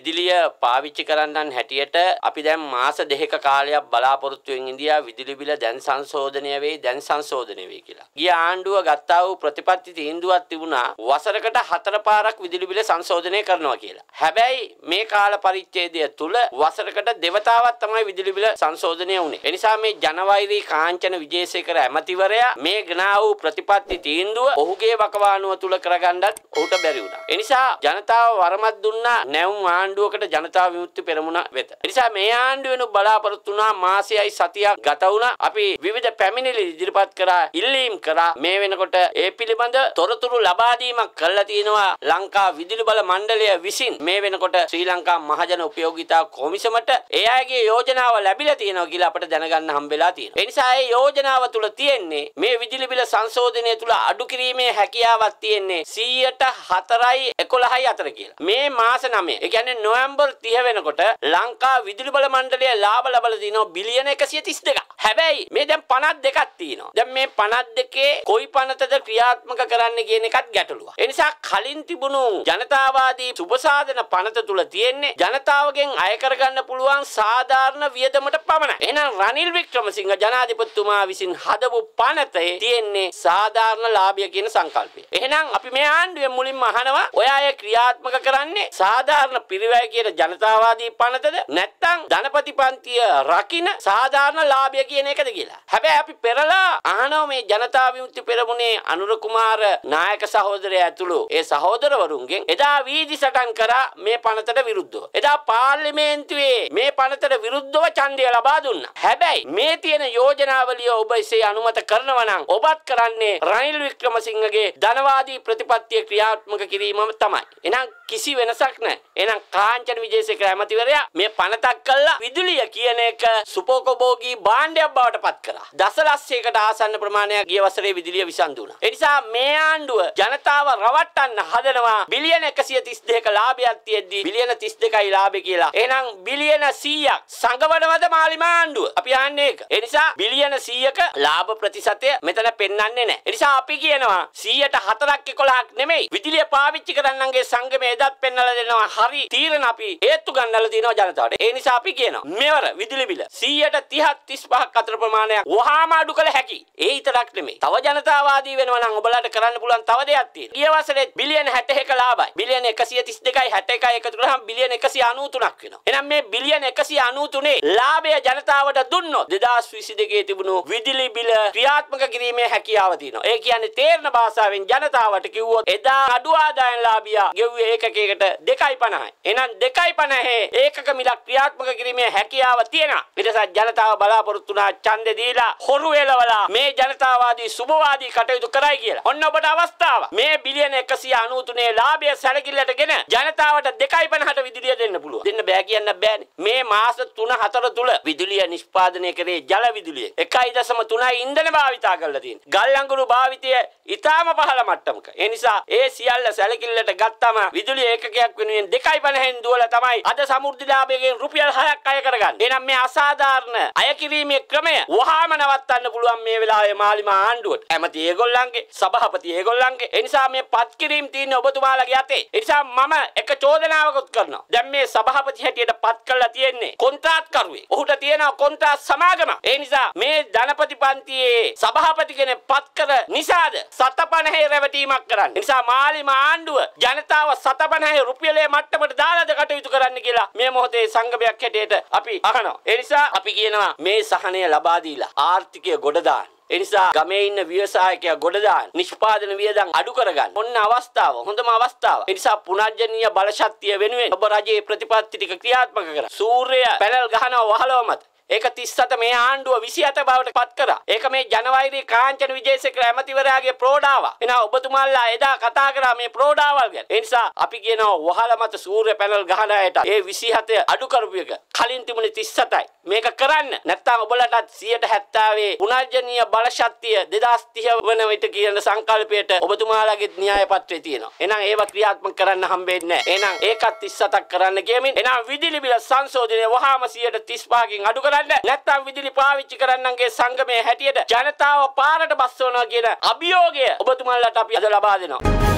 විදුලිය පාවිච්චි කරන්නන් හැටියට අපි දැන් මාස දෙකක කාලයක් බලාපොරොත්තු වෙමින් ඉඳියා විදුලි බිල දැන් සංශෝධනය වෙයි දැන් සංශෝධනය වෙයි කියලා. ගිය ආණ්ඩුව ගත්තා වූ ප්‍රතිපත්ති තීන්දුවක් තිබුණා වසරකට හතර පාරක් විදුලි බිල සංශෝධනය කරනවා කියලා. හැබැයි මේ කාල පරිච්ඡේදය තුල වසරකට දෙවතාවක් තමයි විදුලි බිල සංශෝධනය වුණේ. එනිසා මේ ජනවෛරී කාංචන විජේසේකර ඇමතිවරයා මේ ගනා වූ ප්‍රතිපත්ති තීන්දුව ඔහුගේ වකවානුව තුල කරගන්නත් ඔහුට බැරි වුණා. එනිසා ජනතාව වරමක් දුන්නා නැවුම් ආණ්ඩුව ආණ්ඩුවකට ජනතා විමුක්ති පෙරමුණ වෙත. එනිසා මේ ආණ්ඩුවෙනු බලාපොරොත්තු වුණා මාසයයි සතියක් ගත වුණා. අපි විවිධ පැමිණිලි ඉදිරිපත් කරා ඉල්ලීම් කරා. මේ වෙනකොට ඒ පිළිබඳ තොරතුරු ලබා දීමක් කරලා තිනවා ලංකා විදුලි බල මණ්ඩලය විසින්. මේ වෙනකොට ශ්‍රී ලංකා මහජන උපයෝගිතා කොමිසමට ඒ අයගේ යෝජනාව ලැබිලා තියෙනවා කියලා අපිට දැනගන්න හම්බෙලා තියෙනවා. එනිසා ඒ යෝජනාව තුල තියෙන්නේ මේ විදුලි බිල සංශෝධනය තුල අඩු කිරීමේ හැකියාවක් තියෙන්නේ 100ට 4යි 11යි අතර කියලා. මේ මාස 9 ඒ කියන්නේ කියන්නේ නොවැම්බර් 30 වෙනකොට ලංකා විදුලි බල මණ්ඩලය ලාභ ලබලා දිනෝ බිලියන 132ක්. හැබැයි මේ දැන් 52ක් තියෙනවා. දැන් මේ 52කේ කොයි පනතද ක්‍රියාත්මක කරන්න කියන එකත් ගැටලුවක්. ඒ නිසා කලින් තිබුණු ජනතාවාදී සුබසාධන පනත තුල තියෙන්නේ ජනතාවගෙන් අය කරගන්න පුළුවන් සාධාරණ වියදමට පමණයි. එහෙනම් රනිල් වික්‍රමසිංහ ජනාධිපතිතුමා විසින් හදපු පනතේ තියෙන්නේ සාධාරණ ලාභය කියන සංකල්පය. එහෙනම් අපි මේ ආණ්ඩුවේ මුලින්ම අහනවා ඔය අය ක්‍රියාත්මක කරන්නේ සාධාරණ පිරිවැය කියන ජනතාවාදී පනතද නැත්නම් ධනපති පන්තිය රකින සාධාරණ ලාභය කියන එකද කියලා. හැබැයි අපි පෙරලා අහනවා මේ ජනතා විමුක්ති පෙරමුණේ අනුර කුමාර නායක සහෝදරයා ඇතුළු ඒ සහෝදරවරුන්ගෙන් එදා වීදි සටන් කරා මේ පනතට විරුද්ධව. එදා පාර්ලිමේන්තුවේ මේ පනතට විරුද්ධව ඡන්දය ලබා දුන්නා. හැබැයි මේ තියෙන යෝජනාවලිය ඔබ එසේ අනුමත කරනවා නම් ඔබත් කරන්නේ රනිල් වික්‍රමසිංහගේ ධනවාදී ප්‍රතිපත්තිය ක්‍රියාත්මක කිරීමම තමයි. එහෙනම් කිසි වෙනසක් නැහැ. එහෙනම් කාංචන විජේසේකර ඇමතිවරයා මේ පනතක් කළා විදුලිය කියන එක සුපෝකභෝගී භාණ්ඩයක් බවට පත් කළා. දසලක්ෂයකට ආසන්න ප්‍රමාණයක් ගිය වසරේ විදුලිය විසන්දුණා. ඒ නිසා මේ ආණ්ඩුව ජනතාව රවට්ටන්න හදනවා බිලියන 132ක ලාභයක් තියෙද්දී බිලියන 32යි ලාභය කියලා. එහෙනම් බිලියන 100ක් සංගවනවද මාලිම ආණ්ඩුව? අපි ආන්නේ ඒක. ඒ නිසා බිලියන 100ක ලාභ ප්‍රතිශතය මෙතන පෙන්වන්නේ නැහැ. ඒ නිසා අපි කියනවා 100ට 4ක් 11ක් නෙමෙයි. විදුලිය පාවිච්චි කරන්නන්ගේ සංගමය එදත් පෙන්වලා දෙනවා. හරි තීරණ අපි ඒත්තු ගන්නලා තියෙනවා ජනතාවට. ඒ නිසා අපි කියනවා මෙවර විදුලි බිල 100ට 30 35ක් අතර ප්‍රමාණයක් වහාම අඩු කළ හැකි. ඒ විතරක් නෙමෙයි. තව ජනතාවාදී වෙනවා නම් ඔබලාට කරන්න පුළුවන් තව දෙයක් තියෙනවා. ගිය වසරේ බිලියන 61 ලාභයි. බිලියන 132යි 61යි එකතු කරාම බිලියන 193ක් වෙනවා. එහෙනම් මේ බිලියන 193 ලාභය ජනතාවට දුන්නොත් 2022 තිබුණු විදුලි බිල ක්‍රියාත්මක කිරීමේ හැකියාව තියෙනවා. ඒ කියන්නේ තේරන භාෂාවෙන් ජනතාවට කිව්වොත් එදා අඩු ආදායම් ලාභියා ගෙව්වේ ඒකකයකට 2.50යි. එහෙනම් දෙකයි 50 ඒකක මිලක් ක්‍රියාත්මක කිරීමේ හැකියාව තියෙනවා. පිටසත් ජනතාව බලාපොරොත්තු වුණා ඡන්දේ දීලා හොරු එලවලා මේ ජනතාවාදී සුබවාදී කටයුතු කරයි කියලා. ඔන්න ඔබට අවස්ථාව. මේ බිලියන 193 ලාභය සැලකිල්ලටගෙන ජනතාවට 2.50ට විදුලිය දෙන්න පුළුවන්. දෙන්න බෑ කියන්න බෑනේ. මේ මාස 3-4 තුල විදුලිය නිෂ්පාදනය කරේ ජල විදුලිය 1.3යි ඉන්ධන භාවිතා කරලා තියෙන්නේ. ගල් අඟුරු භාවිතය ඊටාම පහළ මට්ටමක. ඒ නිසා ඒ සියල්ල සැලකිල්ලට ගත්තම විදුලි ඒකකයක් වෙනුවෙන් 2.50 ගහෙන් දුවලා තමයි අද සමෘද්ධිලාභයෙන් රුපියල් 6ක් අය කරගන්නේ. එනම් මේ අසාධාරණ අය කිරීමේ ක්‍රමය වහාම නවත්තන්න පුළුවන් මේ වෙලාවේ මාලිමා ආණ්ඩුවට. ඇමති ඒගොල්ලන්ගේ, සභාපති ඒගොල්ලන්ගේ. ඒ නිසා මේ පත් කිරීම තියෙන්නේ ඔබතුමාලගේ අතේ. ඒ නිසා මම එක චෝදනාවකුත් කරනවා. දැන් මේ සභාපති හැටියට පත් කරලා තියෙන්නේ කොන්ත්‍රාත්කරුවෙක්. ඔහුට තියෙනවා කොන්ත්‍රාත් සමාගම. ඒ නිසා මේ ධනපති පන්තියේ සභාපති කෙනෙක් පත් කර නිසාද 750 රැවටීමක් කරන්නේ. ඒ නිසා මාලිමා ආණ්ඩුව ජනතාව 750 රුපියලේ මට්ටමට වදාළද කටයුතු කරන්න කියලා මේ මොහොතේ සංගමයක් හැටියට අපි අහනවා. ඒ නිසා අපි කියනවා මේ සහනය ලබා දීලා ආර්ථිකය ගොඩ දාන්න. එනිසා ගමේ ඉන්න ව්‍යවසායකයා ගොඩදාන්න නිෂ්පාදන වියදම් අඩු කරගන්න. ඔන්න අවස්ථාව. හොඳම අවස්ථාව. ඒ නිසා පුනර්ජනීය බලශක්තිය වෙනුවෙන් ඔබ රජයේ ප්‍රතිපත්ති ටික ක්‍රියාත්මක කරලා සූර්යය පැනල් ගහනවා වහලව මත. ඒක 37 මේ ආණ්ඩුව 27 බවට පත් කරා. ඒක මේ ජනවෛරී කාංචන විජේසේකර ඇමතිවරයාගේ ප්‍රෝඩාව. එහෙනම් ඔබතුමාලා එදා කතා කරා මේ ප්‍රෝඩාවල් ගැන. ඒ නිසා අපි කියනවා වහල මත සූර්ය පැනල් ගහන අයට ඒ 27 අඩු කරපු එක කලින් තිබුණේ 37යි. මේක කරන්න. නැත්නම් ඔබලටත් 170 පුනර්ජනීය බලශක්තිය 2030 වන විට කියන සංකල්පයට ඔබතුමාලාගේ න්‍යාය පත්‍රයේ තියෙනවා. එහෙනම් ඒව ක්‍රියාත්මක කරන්න හම්බෙන්නේ නැහැ. එහෙනම් ඒකත් 37ක් කරන්න කියමින් එහෙනම් විදුලි බිල සංශෝධනය වහාම 135කින් අඩු කරන්න. නැත්නම් විදුලි පාවිච්චි කරන්නන්ගේ සංගමයේ හැටියට ජනතාව පාරට බස්සවනවා කියන අභියෝගය ඔබතුමාලාට අපි අද ලබා දෙනවා.